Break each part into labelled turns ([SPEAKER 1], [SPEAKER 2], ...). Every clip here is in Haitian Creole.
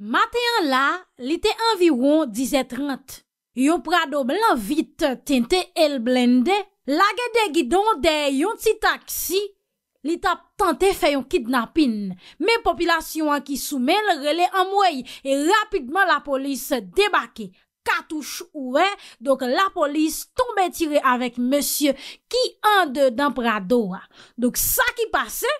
[SPEAKER 1] Mate an la, li te environ 17.30. Yon prado blan vit, tente el blende, lage de gidon de yon ti taksi, li tap tante fe yon kidnapin. Men popilasyon an ki soumen, rele an mwey, e rapidman la polis debake. Katouche ouwe, doke la polis tombe tire avèk monsye ki ande dan prado. Doke sa ki pase,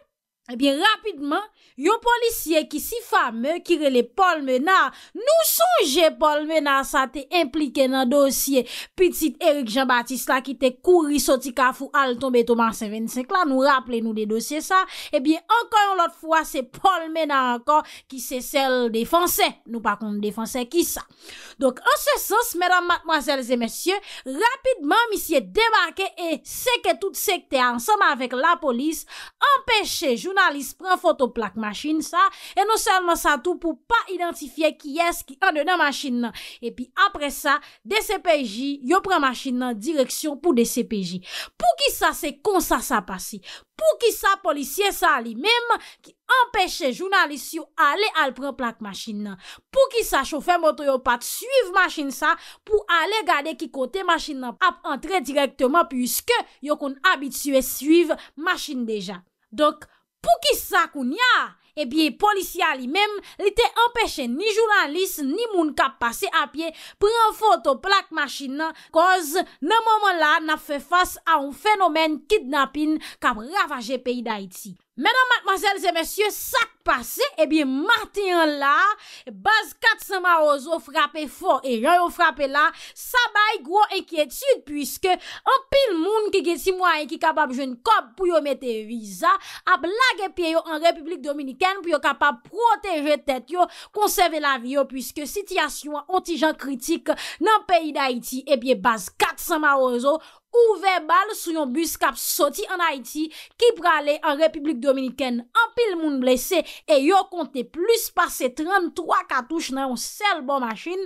[SPEAKER 1] ebyen rapidman, yo polisye ki si fame, ki rele Paul Menard, nou son je Paul Menard sa te implike nan dosye, petit Erik Jean-Baptiste la ki te kouri, soti kafou, al tombe toman se 25 la, nou rappele nou de dosye sa, e bie anko yon lot fwa, se Paul Menard anko ki se sel defanse, nou pa kon defanse ki sa. Donk, an se sos, medan matmoazel zemesye, rapidman misye demarke e seke tout sekte anseman vek la polis, empeshe jounalist pren fotoplakman E non se anman sa tou pou pa identifiye ki yes ki an denan masjin nan. E pi apre sa, DCPJ yo pren masjin nan direksyon pou DCPJ. Pou ki sa se kon sa sa pasi? Pou ki sa polisye sa li mem ki empèche jounalist yo ale al pren plak masjin nan? Pou ki sa chofè motoyopat suiv masjin sa pou ale gade ki kote masjin nan ap antre direktman pwiske yo kon abitüe suiv masjin deja. E eh biye, polisya li menm li te empèche ni jounanlis ni moun kap pase apye pre an foto plak machine koz nan momon la nan fè fòs an fenomen kidnapin kap ravaje peyi da iti. Menan matmazel se monsye sak pase, ebyen martyen la, baz kat sa ma ozo frape for e jan yo frape la, sa bay gro e kietude. Pwiske an pil moun ki geti mwa e ki kapab jen kop pou yo mette viza, ap lag epye yo an republik dominiken pou yo kapab proteje tet yo, konseve la vyo pwiske sityasyon an tijan kritik nan peyi da iti, ebyen eh baz kat sa ma ozo, Ouve bal sou yon bus kap soti an Haiti ki prale an Republik Dominiken an pil moun blese e yo konte plus pase 33 katouche nan yon sel bon machin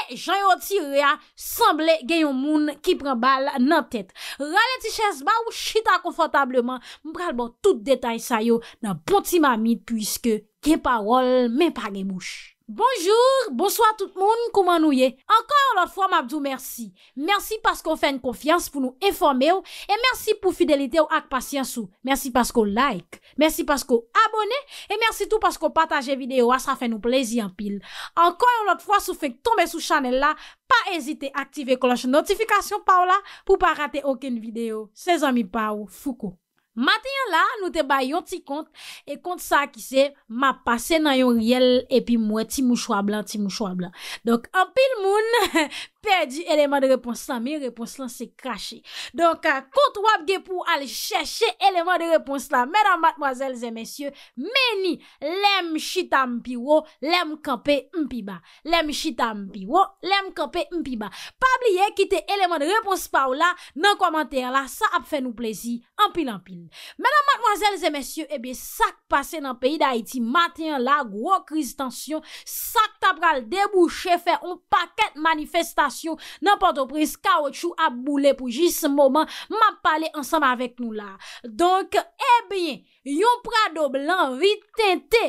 [SPEAKER 1] e jan yoti rea sanble gen yon moun ki pran bal nan ptet. Rale ti ches ba ou chita konfotableman, mpral bon tout detay sayo nan ponti ma mi puisque gen parol men pa gen mouch. Bonjour, bonsoir tout moun, kouman nou ye? Enkoy ou lot fwa, mabdou, mersi. Mersi paskou fè n konfians pou nou informe ou, e mersi pou fidelite ou ak ah, pasyans ou. Mersi paskou like, mersi paskou abone, e mersi tout paskou pataje videyo, asra fè nou plezi an pil. Enkoy ou lot fwa, sou fèk tombe sou chanel la, pa ezite aktive kloche notifikasyon pa ou la, pou pa rate oken videyo. Se zami pa ou, foukou. Matenyan la, nou te bay yon ti kont, e kont sa ki se, ma pase nan yon riel, epi mwen ti mouchwa blan, ti mouchwa blan. Donk, anpil moun, perdi eleman de repons la, mi, repons lan se krashe. Donk, kont euh, wapge pou al cheshe eleman de repons la, mèdam batmwazèl zè mèsyè, meni, lem chita mpi wò, lem kope mpi ba. Lem chita mpi wò, lem kope mpi ba. Pabliye, kite eleman de repons pa ou la, nan komantèr la, sa ap fè nou plezi, anpil anpil. Menan matwazèl zè mèsyè, ebyen sak pase nan peyi d'Haïti Matèyan la, gro krizitansyon Sak tabral, debouche, fè an pakèt manifestasyon Nan patopris, ka wèchou ap boulè pou jis se moman Man pale ansam avèk nou la Donk, ebyen eh yon pral do blan vit tente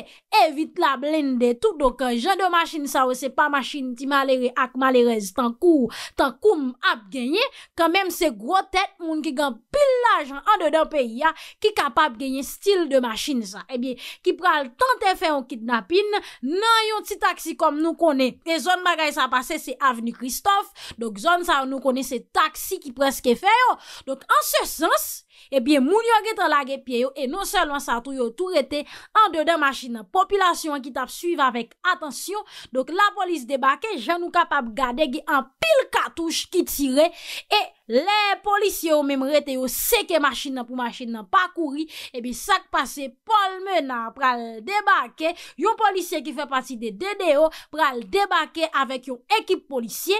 [SPEAKER 1] evit la blinde tou. Dok, jen do machin sa ou se pa machin ti malere ak malerez tan kou, tan kou m ap genye, kan menm se gro tet moun ki gan pil la jan an de den peyi ya, ki kapab genye stil de machin sa. Ebyen, ki pral tant e fe yon kidnapping nan yon ti taksi kom nou kone. E zon magay sa pase se Aveni Christophe, dok zon sa ou nou kone se taksi ki preske fe yo. Oh. Dok, an se sens, Ebyen eh moun yo ge tan non la ge pye yo e non se lan sa tou yo tou rete an de de machin nan popilasyon ki tap suiv avèk atensyon. Donk la polis debake jan nou kapap gade ge an pil katouj ki tire. E le polisye yo mem rete yo seke machin nan pou machin nan pakouri. Ebyen eh sak pase pol menan pral debake. Yon polisye ki fè pati de DDO pral debake avèk yon ekip polisye.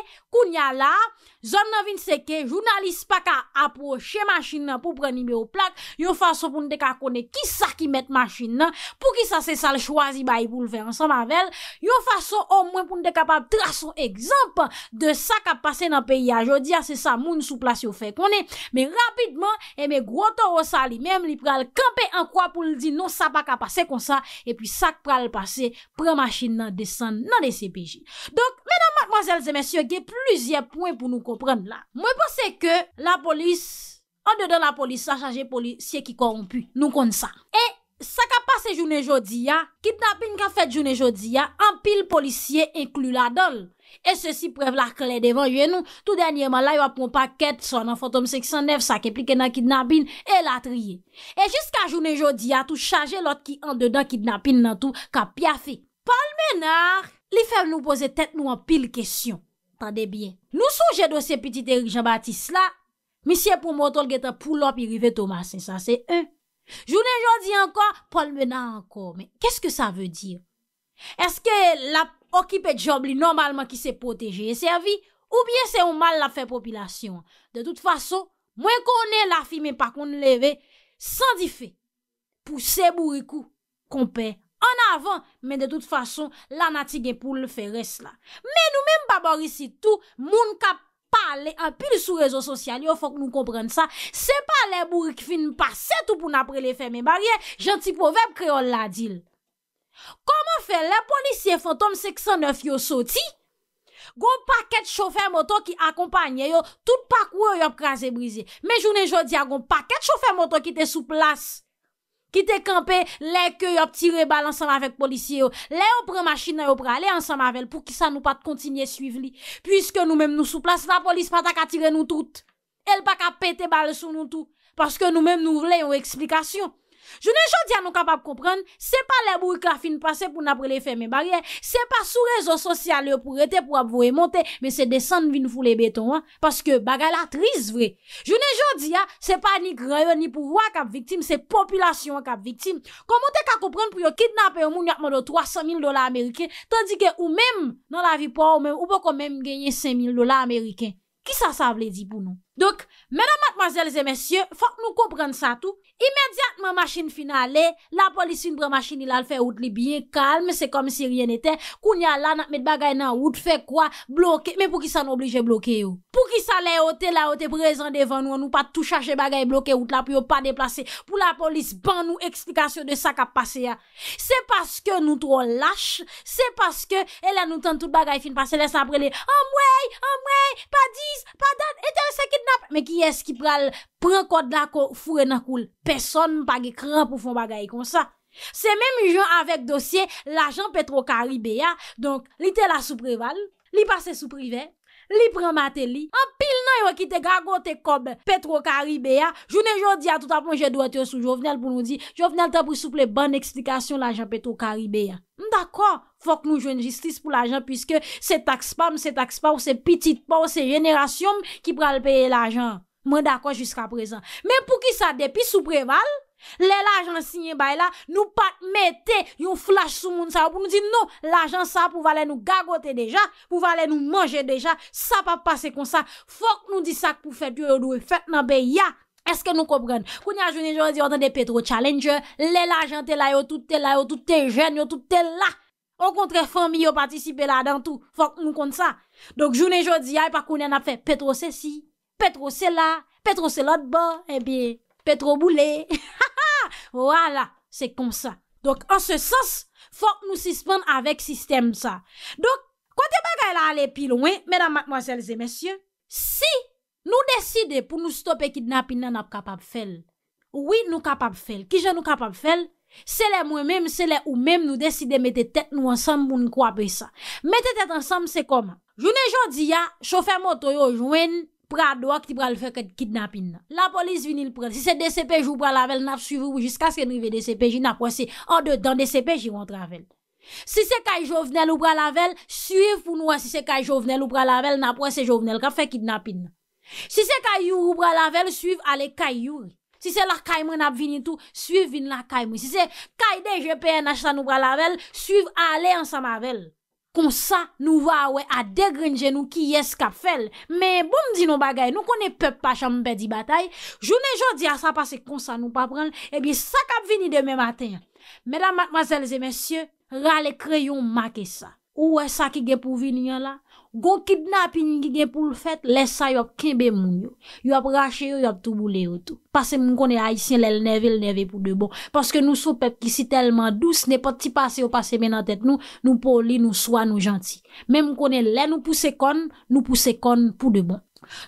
[SPEAKER 1] ni me o plak, yo fason pou n de ka kone ki sa ki met machin nan, pou ki sa se sal chwazi ba yi pou l fe ansan mavel, yo fason ou mwen pou n de ka pa trason ekzampan de sa ka pase nan peyi a jodi a se sa moun sou plasyo fe kone, me rapidman, e me grotor osa li mèm li pral kampe an kwa pou l di non sa pa ka pase konsa, e pi sa pral pase pre machin nan desan nan de CPJ. Donk, menan mademoiselles et messieurs, gen plusieurs points pou nou komprende la. Mwen pense ke la polis... an dedan la polis sa chanje polisye ki korompu, nou kon sa. E, sa ka pase jounen jodi ya, kidnapin ka fet jounen jodi ya, an pil polisye inklu la dol. E se si prev la kle devan yon nou, tou denye man la yon apon pa ket son an fantom 609 sa keplike nan kidnapin e la triye. E jiska jounen jodi ya, tou chanje lot ki an dedan kidnapin nan tou ka pya fe. Pal menar, li fem nou pose tet nou an pil kesyon. Tande bien. Nou souje do se piti teri Jean-Baptiste la, Misye pou motol geta pou lop i rive Tomasen, sa se e. Jounen jodi anko, pol mena anko, men, keske sa ve dir? Eske la okipet job li normalman ki se poteje e servi? Ou bie se ou mal la fe popilasyon? De tout faso, mwen konen la fi, men pakon le ve, san di fe, pou se buriku, konpe, an avan, men de tout faso, la nati gen pou le fe res la. Men nou men babori si tou, moun kap, pa le apil sou rezo sosyal yo fok nou komprenn sa, se pa le bourik fin paset ou pou napre le feme barye, janti povep kreol la dil. Koman fe le polisye fantom 609 yo soti? Gon paket chofer moto ki akompanye yo, tout pakwe yo prase brise. Me jounen jodi a gon paket chofer moto ki te sou plas. Ki te kampe, le ke yop tire bal ansam avek polisye yo. Le yopre machine yopre ale ansam avek pou ki sa nou pat kontinye suiv li. Puiske nou menm nou sou plas, la polis patak a tire nou tout. El bak a pete bal sou nou tout. Paske nou menm nou vle yon eksplikasyon. Jounen joun di an nou kapap koupren, se pa le brouk la fin pase pou napre le feme barye, se pa sou rezo sosyal yo pou rete pou ap vwoye monte, men se desan vin fwou le beton an, paske bagay la tris vwe. Jounen joun di an, se pa ni krayon, ni pouvo akap viktim, se populasyon akap viktim. Koman te ka koupren pou yo kidnap en moun yakman do 300.000 dolar Ameriken, tandike ou menm nan la vi pou an ou menm, ou pou kon menm genye 5.000 dolar Ameriken. Ki sa sa vle di pou nou? Dok, mèdam matmazèl zè mèsyè, fòk nou komprenn sa tout Imediatman machin fina lè, la polis fin brè machin ilal fè out li biye Kalm, se kom si ryen etè, kounya la nan met bagay nan out Fè kwa bloke, mè pou ki sa nou obligè bloke yo Pou ki sa lè ote la, ote prezen devan nou An nou pa tou chache bagay bloke out la pou yo pa deplase Pou la polis ban nou eksplikasyon de sa kap pase ya Se paske nou tro lache, se paske elan nou ton tout bagay fin pase Lè sa prele, an mwèy, an mwèy, pa diz, pa dan, etè lè sakit Mè ki es ki pral pran kote la ko fure nan koul. Peson mpa ge kran pou fon bagay kon sa. Se mèm yon avèk dosye, la jan petro kari beya. Donk, li te la sou preval, li pase sou prive, li pran mate li, ap. Mwen yon ki te gagote kob Petro Karibé ya, jounen joun di a tout apon jè doit yon sou, joun venel pou nou di, joun venel ta pou souple ban eksplikasyon l'ajan Petro Karibé ya. Mwen d'akon, fok nou joun justice pou l'ajan, pwiske se taks pa m, se taks pa ou se pitit pa ou se jenerasyon m ki pral peye l'ajan. Mwen d'akon jusqu'a prezant. Men pou ki sa depi soupreval? Le la jan sinye bay la, nou pat mette yon flash sou moun sa Ou pou nou di nou, la jan sa pou valen nou gagote deja Pou valen nou manje deja, sa pa pase kon sa Fok nou di sa pou fet yo yo do e fet nan be ya Eske nou kopren? Koun ya jounen jan di yon tan de Petro Challenger Le la jan te la yo, tout te la yo, tout te jen yo, tout te la On kontre fami yo patisipe la dan tou, fok nou kont sa Donk jounen jan di ya, yon pa koun yon ap fe Petro se si, Petro se la, Petro se lot bo E eh bi Petro boule Hihi Voilà, c'est comme ça. Donc, en ce sens, faut que nous suspendre avec système ça. Donc, quand est-ce qu'elle a allé plus loin, mesdames, mademoiselles et messieurs, si nous décidons de nous stopper le kidnappement, nous ne pouvons pas le faire. Oui, nous ne pouvons pas le faire. Qui je ne pouvons pas le faire? C'est moi-même, c'est nous-mêmes, nous décidons de mettre tête nous ensemble pour nous croiser ça. Mettre tête ensemble, c'est comment? Je ne j'en dis ya, chauffeur motoye ou jouenne, La polis vinil pren, si se DCP jou bra lavel, nap suyvou pou jiska se nrive DCP, jina pwese, an de dan DCP, jiron travel. Si se kay jovenel ou bra lavel, suyv pou noua, si se kay jovenel ou bra lavel, nap pwese jovenel, rap fe kidnapin. Si se kay you ou bra lavel, suyv ale kay you. Si se lak kay mwen ap vinil tou, suyv vinil lak kay mwen. Si se kay DGPN achsan ou bra lavel, suyv ale ansama vel. Kon sa nou va awe a degrenje nou ki yes kap fel. Me boum di nou bagay nou konen pep pa chanm bedi batay. Jounen jodi a sa pase kon sa nou pa pran. Ebi sa kap vini deme matin. Medan matmazelze mensyen, rale kreyon make sa. Ouwe sa ki gepu vini yon la? Gon kidnap yon ki gen pou l fèt, lè sa yon kenbe moun yon. Yon ap rache yon, yon ap toubou lè yon toubou. Pase moun konen ayisyen lè l neve, l neve pou de bon. Paske nou sou pep ki si telman dous, ne poti pase yon pase men an tèt nou, nou poli, nou swa, nou janti. Men moun konen lè, nou pouse kon, nou pouse kon pou de bon.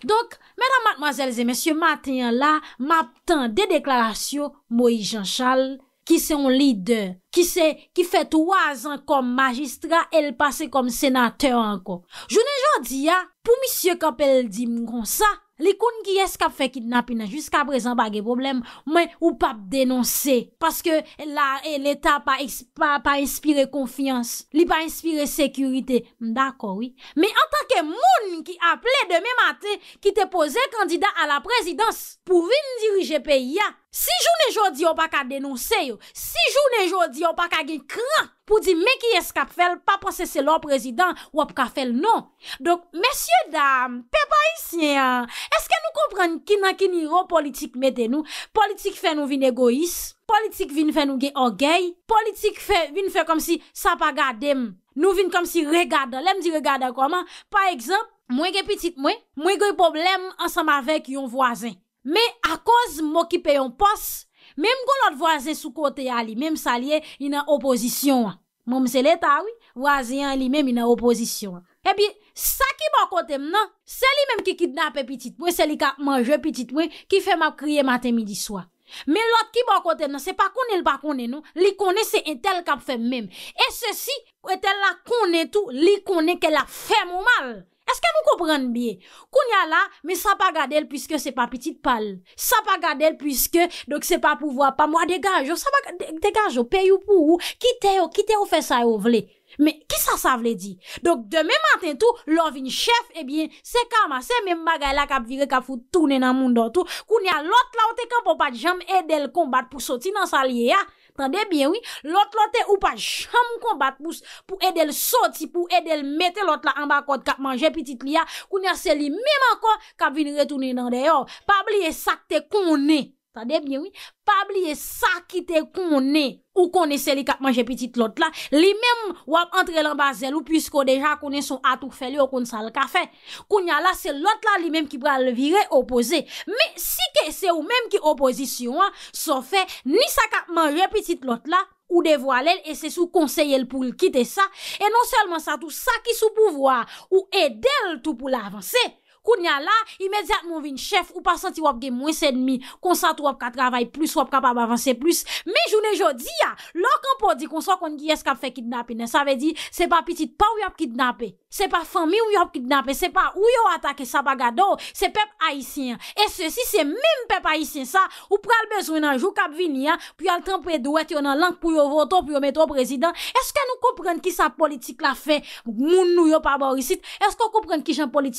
[SPEAKER 1] Donk, menan matmazelze, mensyon matenyan la, maten de deklarasyon, mo yi jan chal, ki se yon li de... ki se, ki fet wazan kom magistra, el pase kom senate anko. Jounen jodi ya, pou misye kapel di mkon sa, li kon ki eskap fe kidnapina jiska prezant bagye problem, mwen ou pap denonse, paske la, e l'Etat pa inspire konfians, li pa inspire sekurite, mdako, oui. Me an tanke moun ki aple deme maten, ki te pose kandida a la prezidans, pou vin dirije pe ya. Si jounen jodi yo pa ka denonse yo, si jounen jodi yo pa kage kran pou di me ki eskap fel, pa posese lor prezident wap kafel nou. Dok, mesye dam, pe bayis nye an, eske nou kompran ki nan ki ni ro politik me denou, politik fe nou vin egois, politik vin fe nou ge ogey, politik vin fe kom si sa pa gade m, nou vin kom si regada, lem di regada koman, pa ekzamp, mwen ge pitit mwen, mwen ge y poblem ansam avek yon voazen. Me a koz mokipe yon pos, Mem kon lot vwazen sou kote a li, mem sa li e inan opozisyon an. Moun mse leta a wii, vwazen a li mem inan opozisyon an. E bi, sa ki bon kote m nan, se li mem ki kidnap e pitit mwen, se li ka manje pitit mwen, ki fe map kriye maten midi swa. Men lot ki bon kote m nan, se pa kone l pa kone nou, li kone se entel kap fe m men. E se si, etel la kone tou, li kone ke la fe mou mal. Eske nou komprenn biye? Kounya la, me sa pa gade l pwiske se pa pitit pal. Sa pa gade l pwiske, dok se pa pouvo apamwa. Degajo, peyo pou ou, kite yo, kite yo fe sa yo vle. Me ki sa sa vle di? Dok, deme matin tou, lòv in chef, e bien, se kama, se mem bagaye la kap vire kap fout, tounen nan moun do tou. Kounya lot la wote kan pou pat jam, e del kombat pou soti nan salye ya. Tande bien, oui, lot lote ou pa jam kon bat pou edel soti, pou edel mette lot la an bakot ka manje pitit liya, koun ya seli mèman kon, ka vin retouni nan deyo, pa bliye sakte kon ne. Sa debye wè, pa bliye sa kite konè ou konè se li kapman jepitit lot la, li mèm wap antre lan bazèl ou pwis konè deja konè son atou fèli ou konè sa lka fè. Konè la se lot la li mèm ki pral virè opozè, mè si ke se ou mèm ki opozisyon sa fè, ni sa kapman jepitit lot la ou devwa lèl e se sou konseyèl pou lkite sa. E non selman sa tou sa ki sou pouvwa ou edèl tou pou l avansè. koun ya la, imediat moun vin chef, ou pa santi wap gen mwen senmi, konsant wap ka travay plus, wap ka pa bavanse plus, mi jounen jo di ya, lor kan po di konsant kon gyes kap fe kidnapine, sa ve di, se pa pitit pa ou yo ap kidnapen, se pa fami ou yo ap kidnapen, se pa ou yo atake sa bagado, se pep haisyen, e se si se menm pep haisyen sa, ou pral bezwen anjou kap vin ya, pi al tranpe dwet, yon an lank pou yo voto, pi yo meto o prezident, eske nou kompren ki sa politik la fe, moun nou yo pa bavan sit, eske nou kompren ki jan polit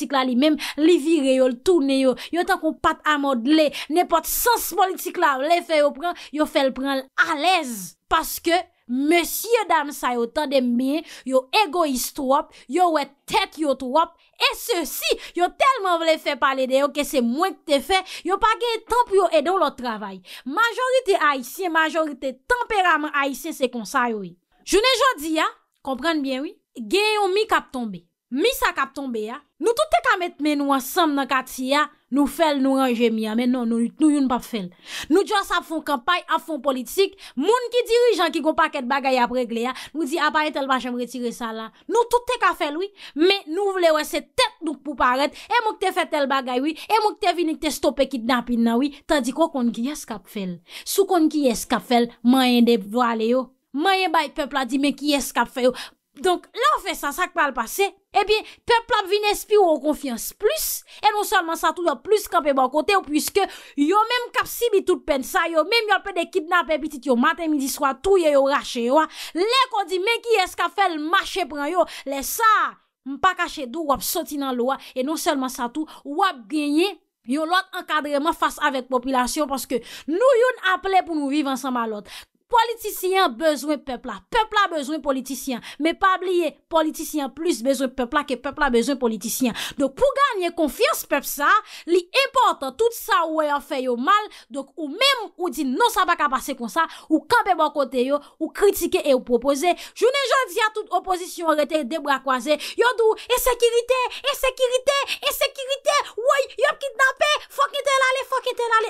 [SPEAKER 1] li vire yo, l toune yo, yo tan kon pat amod le, nepot sens politik la ou le fe yo pran, yo fel pran l alèz. Paske, mèsyè dam sa yo tan dembe, yo egoist wap, yo wè tèt yo wap, e sè si, yo telman vle fe palè de yo ke se mwen k te fe, yo pa genye tan pou yo edon lò travay. Majorite haïsien, majorite temperament haïsien, se konsay wè. E. Jounè jò di ya, kompran bien wè, genye yon mik ap tombe. Mi sa kap ton be ya, nou tout te ka met men nou ansem nan kat si ya, nou fel nou ranje mi ya, men non, nou nou yon pa fel. Nou djwa sa fon kampay, a fon politik, moun ki dirijan ki kon pa ket bagay ap regle ya, nou di apayen ah, tel vajem retire sa la. Nou tout te ka fel oui, men nou vle wese tep nou pou paret, e mouk te fet tel bagay oui, e mouk te vinik te stop pe kidnap inna oui. Ta di kon kon ki yes kap fel, sou kon ki yes kap fel, mayen de vwale yo, mayen bay pepla di men ki yes kap fel yo. Donk la ou fe sa sa k pa al pase, e eh bi pe plap vin espi ou ou konfians plus, e non solman sa tou yo plus kanpe ban kote ou pwiske yo menm kap si bi tout pen sa, yo menm yo pe de kidnap epitit yo maten midi swa tou yo yo rache yo, ah. le kon di men ki eska fel mache pran yo, le sa mpa kache dou wap soti nan lo wa, ah. e non solman sa tou wap genye yo lot ankadreman fasa avet popilasyon, paske nou yon aple pou nou vive ansanman lot. Politisyen bezwen pepla, pepla bezwen politisyen Me pa bliye, politisyen plus bezwen pepla ke pepla bezwen politisyen Donk pou ganyen konfiyans pepla sa, li importan tout sa ou ayon feyo mal Donk ou non, menm ou di non sa baka pase kon sa, ou kabe bon kote yo, ou kritike e ou propose Jounen jounen vya tout oposisyon rete, debra kwaze Yon dou, esekirite, esekirite, esekirite, ou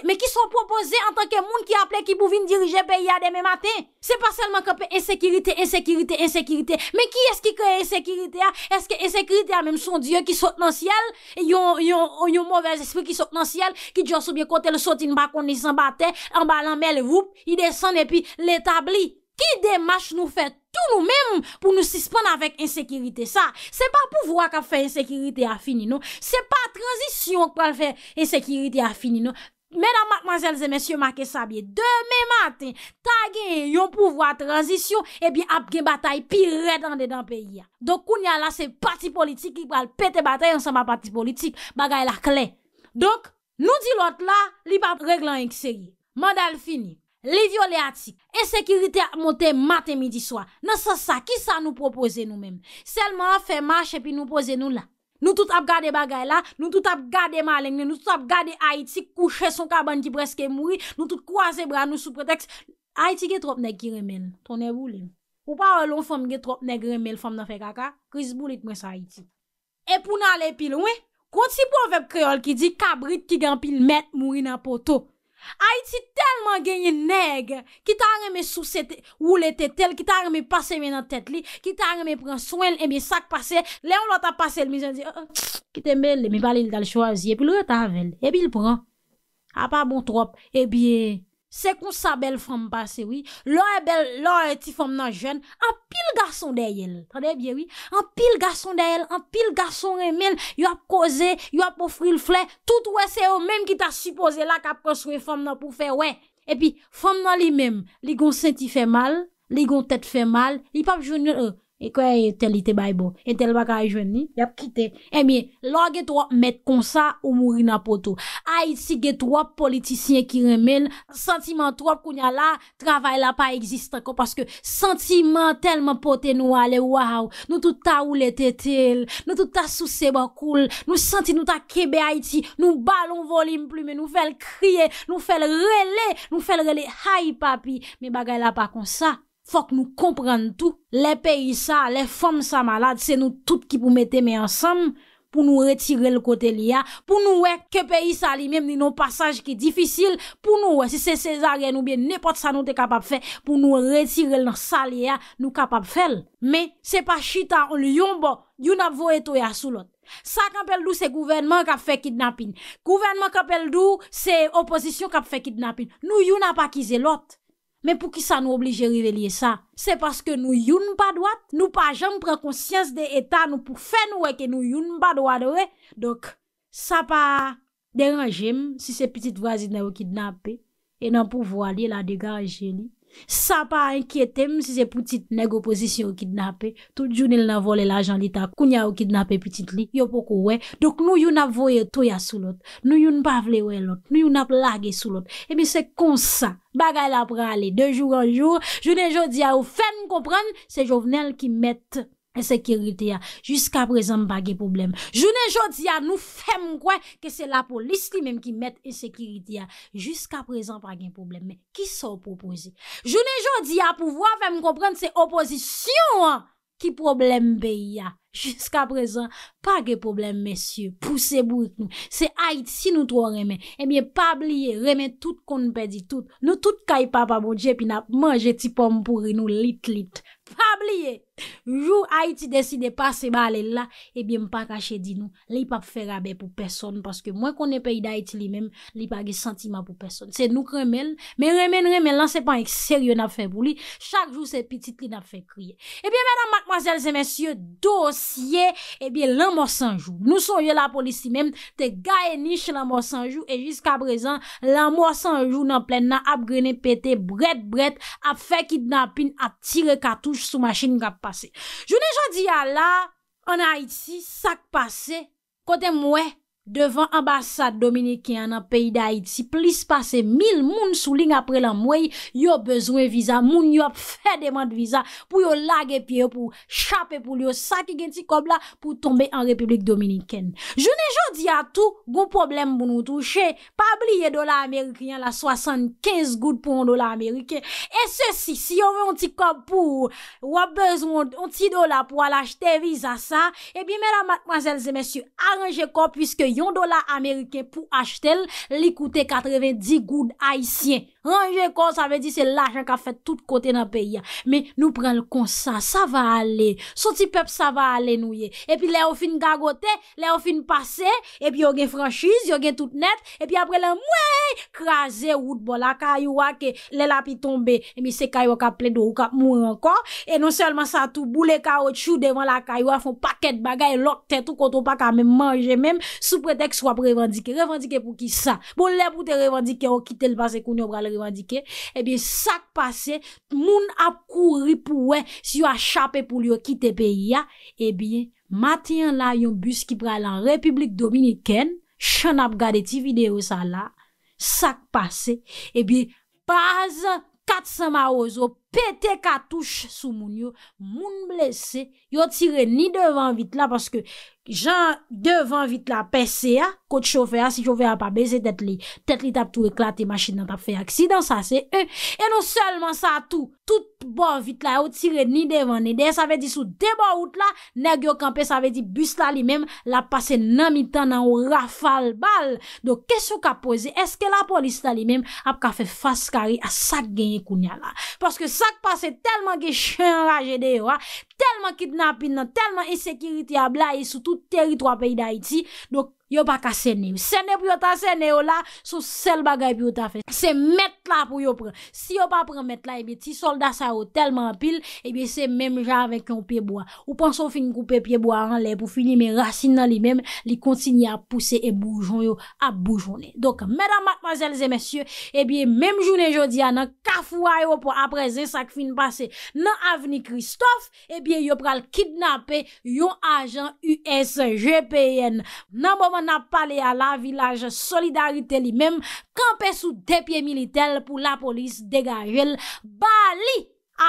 [SPEAKER 1] Mè ki sou proposè an tanke moun ki aple ki pou vin dirije pe ya demè matè. Se pa selman kepe ensekiritè, ensekiritè, ensekiritè. Mè ki eske kre ensekiritè a? Eske ensekiritè a mèm son dieu ki sote nan siel? Yon, yon, yon, yon mouvez espri ki sote nan siel? Ki diyo soubyè kote le sote yon bako ni san ba tè? An ba lan mè le voup, yi desan e pi l'etabli. Ki demache nou fè tout nou mèm pou nou sispan avèk ensekiritè sa? Se pa pou vwa ka fè ensekiritè a fini nou? Se pa tranjisyon pou al fè ensekiritè a fini nou? Mèdam matmanjèl zè mèsyon ma ke sabye, dèmè maten, tagè yon pouvo a tranzisyon, e bi ap gen batay pi redande dan peyi ya. Dok koun ya la se pati politik, li pa l pète batay ansan ma pati politik, bagay la kle. Dok, nou di lot la, li pa reglan yon kseri. Mandal fini, li vyo le atik, e sekiritè a montè maten midi swa. Nè sa sa, ki sa nou propose nou mèm? Selman fè mâche pi nou pose nou la. Nou tout ap gade bagay la, nou tout ap gade malengne, nou tout ap gade Haiti kouche son kaban ki preske mouri, nou tout kouase bran nou sou pretext. Haiti ge trop nek ki remen, ton e boulen. Ou pa ou euh, lon fom ge trop nek remen fom na fe kaka, kriz boulit mres Haiti. E pou nan le pil wè, konti pou an vep kreol ki di kabrit ki gen pil met mouri nan poto. Ay ti telman genye neg, ki ta reme sou se ou le te tel, ki ta reme pase me nan tet li, ki ta reme pran swen, e mi sak pase, le ou lo ta pase, mi jan di, ki te mel, mi balil dal chwazi, epi lo ta revel, epi l pran, a ah, pa bon trop, epi eh e... Se kon sa bel fòm basè wè, lò e bel, lò e ti fòm nan jèn, an pil gason de yèl. Tande bie wè, an pil gason de yèl, an pil gason remèl, yò ap koze, yò ap ofri l'flè, tout wè se yo mèm ki ta suppose la kap konswe fòm nan pou fè wè. E pi, fòm nan li mèm, li gon sè ti fè mal, li gon tèt fè mal, li pap jèn nan yò. E kwenye tel ite bay bon? E tel bagay jwen ni? Yap kite. E miye, lò ge tòwap met konsa ou mouri na poto. Aiti ge tòwap politisyen ki remen. Sentiment tòwap kounya la, travay la pa existen ko. Paske sentiment telman pote nou ale waw. Nou touta oule tetel. Nou touta souse bakoul. Nou senti nou ta kebe Haiti. Nou balon volim plume. Nou fel kriye. Nou fel rele. Nou fel rele. Hai papi. Me bagay la pa konsa. Fòk nou komprenn tou, le peyi sa, le fòm sa malade, se nou tout ki pou mette me ansam pou nou retire l kote li ya. Pou nou we, ke peyi sa li mèm ni nou passage ki difisil, pou nou we, se se sezare nou bien, nepot sa nou te kapap fe, pou nou retire l nan sa li ya, nou kapap fel. Me, se pa chita, ou li yon bo, yon ap vo eto ya sou lot. Sa kapel dou se gouvenman kap fe kidnapin. Gouvenman kapel dou se oposisyon kap fe kidnapin. Nou yon ap akize lot. men pou ki sa nou oblije rivelie sa, se paske nou youn mpa doat, nou pa janm pre konsyans de etat, nou pou fe nou weke nou youn mpa doat we, dok sa pa deranjim, si se petit vwazit nou ki dnape, e nan pou vo ali la deganjili, Sa pa ankyete msi se poutit negoposisyon ki dnape, tout jounil nan vole la janlita, kounya ou ki dnape poutit li, yo pokou we, dok nou yon ap voye toya sou lot, nou yon pa vle we lot, nou yon ap lage sou lot, e mi se konsa, bagay la pre ale, de joun en joun, joun en joun diya ou fen mkopren, se jovenel ki met. Ensekiriti ya. Juska prezant pa ge problem. Jounen jodi ya nou fem kwen ke se la polis li menm ki met ensekiriti ya. Juska prezant pa ge problem. Men, ki sou proposi? Jounen jodi ya pouvoa fem komprenn se opozisyon ki problem be ya. Juska prezant pa ge problem, mesye. Pouse bouk nou. Se hait si nou tron remen. E eh miye pabliye. Remen tout konn pedi tout. Nou tout kay pa pa mounje. Bon Pi nap manje ti pom pou re nou lit lit. Pabliye. Jou Haiti deside pa se ba ale la Ebyen mpa kache di nou Li pa fe rabe pou person Paske mwen konen peyi da Haiti li men Li pa ge sentima pou person Se nou kremen Men remen remen lan se pan ek seryo na fe bouli Chak jou se pitit li na fe kriye Ebyen menan mma zel se men sye Dosye ebyen lan mwa sanjou Nou sonye la polisi men Te gae niche lan mwa sanjou E jiska prezan lan mwa sanjou nan plen Na ap grenen pete bret bret A fe ki dna pin atire katouj Sou machini kap Jounen jodi ya la, an a iti, sak pase, kote mwe. devan ambasade Dominikè an ap peyi da Haiti, plis pase mil moun sou ling apre la mwey, yo bezwen viza, moun yo ap fè deman viza pou yo lage piyo, pou chapè pou yo saki gen ti kob la pou tombe an Republik Dominikè jounen joun di a tou, goun problem pou nou touche, pa bli ye dola Amerikè, yon la 75 goud pou yon dola Amerikè, e se si si yo ve yon ti kob pou wap bezwen yon ti dola pou alachte viza sa, e bi mè la matmazèl zè mèsyou, aranje kob, pwiske Yon dola Amerike pou achetel li koute 90 goun aisyen. Anje kon, sa ve di se lachan ka fet tout kote nan peya. Me nou pren l kon sa, sa va ale. Soti pep, sa va ale nou ye. E pi le ou fin gagote, le ou fin pase, e pi yo gen franchise, yo gen tout net, e pi apre le mwey, kaze wout bo. La kaywa ke, le la pi tombe, e mi se kaywa ka ple do, ou ka mou ankon. E non selman sa tou, boule ka ou tchou devan la kaywa, fon paket bagay, lokte tou kontou pa ka men manje, menm sou preteks wap revandike. Revandike pou ki sa. Boule pou te revandike, ou kite l base koun yo brale revandike. Ebyen sak pase Moun ap kouri pou we Si yo achape pou yo kite pe ya Ebyen eh matyen la yon bus Ki pra lan Republik Dominiken Chan ap gade ti video sa la Sak pase Ebyen eh paz Kat sa ma ozo pete katouche sou moun yo, moun blese, yo tire ni devan vit la, paske jan devan vit la pese ya, kote choufe ya, si choufe ya pa beze, tet li tap tou eklate, machin nan tap fe aksidans a, se e, e nou selman sa tou, tout bon vit la, yo tire ni devan, ne de, sa ve di sou deban out la, ne gyo kampe, sa ve di bus la li men, la pase nan mi tan nan ou rafal bal, do kes yo ka pose, eske la polis la li men, ap ka fe faskari a sak genye kounya la, paske sa lak pase telman ki chen raje de yo, ah. telman ki napin nan, telman e sekiriti a bla, e sou tout teritwa peyi da iti. yo pa ka sene, sene pou yo ta sene yo la, sou sel bagay pou yo ta fe se met la pou yo pre si yo pa pre met la, ebi eh ti solda sa yo telman pil, ebi eh se mem jan avek yon pieboa, ou panso fin koupe pieboa anle pou fini me racine nan li mem li kontini a puse e boujon yo a boujon e, dok, medan matmazelze mesye, ebi mem jounen jodi anan, ka fwa yo pou apre zesak fin pase, nan aveni Christophe, ebi eh yo pral kidnap yon ajan US GPN, nan mou an ap pale a la vilaj solidarite li mem, kampe sou depye militel pou la polis degajel. Ba li,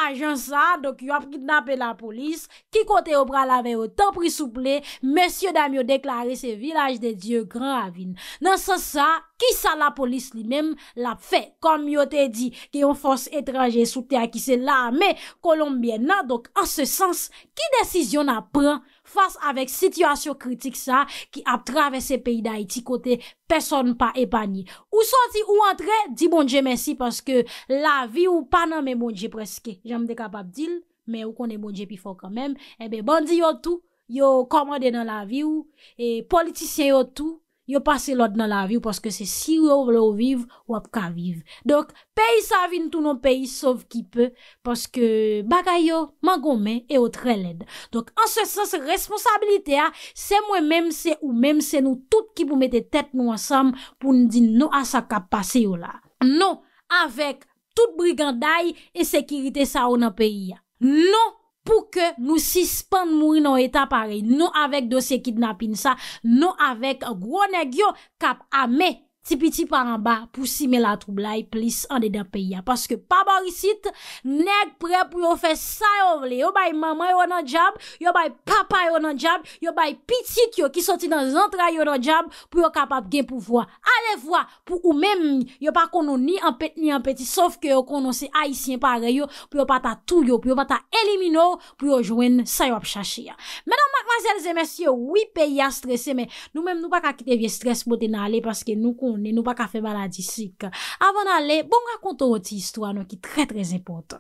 [SPEAKER 1] ajan sa, dok yo ap kidnape la polis, ki kote obra lave o tan pri souple, monsye dam yo deklare se vilaj de dieu gran avin. Nan san sa, ki sa la polis li mem, la fe, kom yo te di, ki yon fons etranje soupe a ki se la, me kolombien nan, dok an se sens, ki desisyon ap pran, Fas avek sityasyon kritik sa ki ap travese peyi da Haiti kote peson pa epani. Ou soti ou antre, di mounje bon mensi paske la vi ou pa nan men mounje bon preske. Jam dekapab dil, men ou konen mounje bon pi fokan men. Ebe bandi yo tou, yo komade nan la vi ou, e politisyen yo tou. yo pase lod nan la viw, paske se si yo lo viv, wap ka viv. Dok, peyi sa vin tout nan peyi, sov ki pe, paske bagay yo, man gome, e yo tre led. Dok, an se sens responsabilite a, se mwen mem se ou mem se nou, tout ki pou mette tet nou asam, pou nou di nou asa kap pase yo la. Non, avek tout briganday, e sekirite sa ou nan peyi ya. Non, non, pou ke nou sispande moui nou eta pare, nou avek dosye kidnapin sa, nou avek gwo negyo kap ame. ti piti par an ba, pou si me la troubla e plis an de da pe ya, paske pa barisit, neg pre pou yo fe sa yo vle, yo bay mama yo nan jab, yo bay papa yo nan jab yo bay piti ki yo ki soti nan zantra yo nan jab, pou yo kapap gen pou vwa, ale vwa, pou ou men, yo pa konon ni an peti saf ke yo konon se aisyen pare yo, pou yo pata tou yo, pou yo pata elimino, pou yo jwen sa yo ap chache ya, menan makvazel zemes yo wipe ya stresse, men nou men nou pa kakite vie stresse pote nan ale, paske nou kon Ne nou pa kafe baladi sik. Avon ale, bon rakonto oti istwa nou ki tre tre zepot.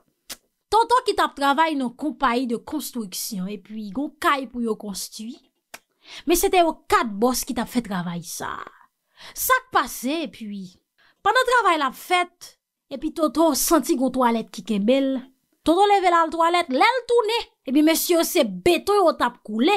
[SPEAKER 1] Toto ki tap travay nou kompayi de konstruksyon. E pi yon kay pou yon konstuy. Me sete yon kat bos ki tap fe travay sa. Sak pase e pi. Pana travay la fet. E pi Toto senti yon toalet ki kebel. Toto leve la l toalet, lel toune. E pi mesye se betoy yo tap koule.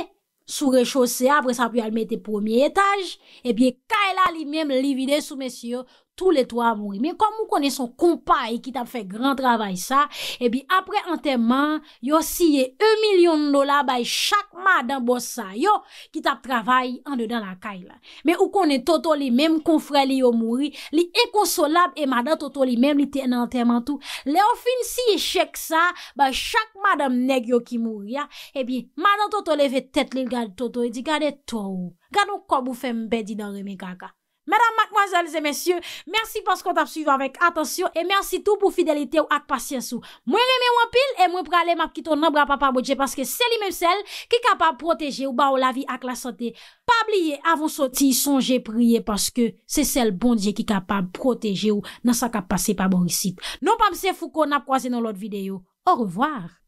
[SPEAKER 1] sou rechose apre sa pou al mette premier etaj, e bie ka e la li mèm li vide sou mèsyou, tou le to a mouri. Men kon mou konen son kompa e kitap fe gran travay sa, e eh bi apre anterman, yo siye e milyon dola, bay chak madan bosa, yo kitap travay an de dan la kay la. Men mou konen toto li menm konfrali yo mouri, li ekonsolab, e madan toto li menm li ten anterman tou. Le ofin siye chek sa, bay chak madan neg yo ki mouri ya, e eh bi madan toto leve tet li gade toto, e di gade to ou. Gade ou kon mou fe mbedi dan reme kaka. Madame, mademoiselles et messieurs, merci parce qu'on t'a suivi avec attention et merci tout pour fidélité ou ak patience ou. Mwen mè mè mwen pil et mwen pralè mwen kito nan bra pa pa bo dje parce que c'est li mèm sel ki kapab protege ou ba ou la vi ak la santé. Pa bliye avon soti, sonje, priye parce que c'est sel bon dje ki kapab protege ou nan sa kapase pa borisite. Non pa mse fou kon ap kwaze nan lot videyo. Au revoir.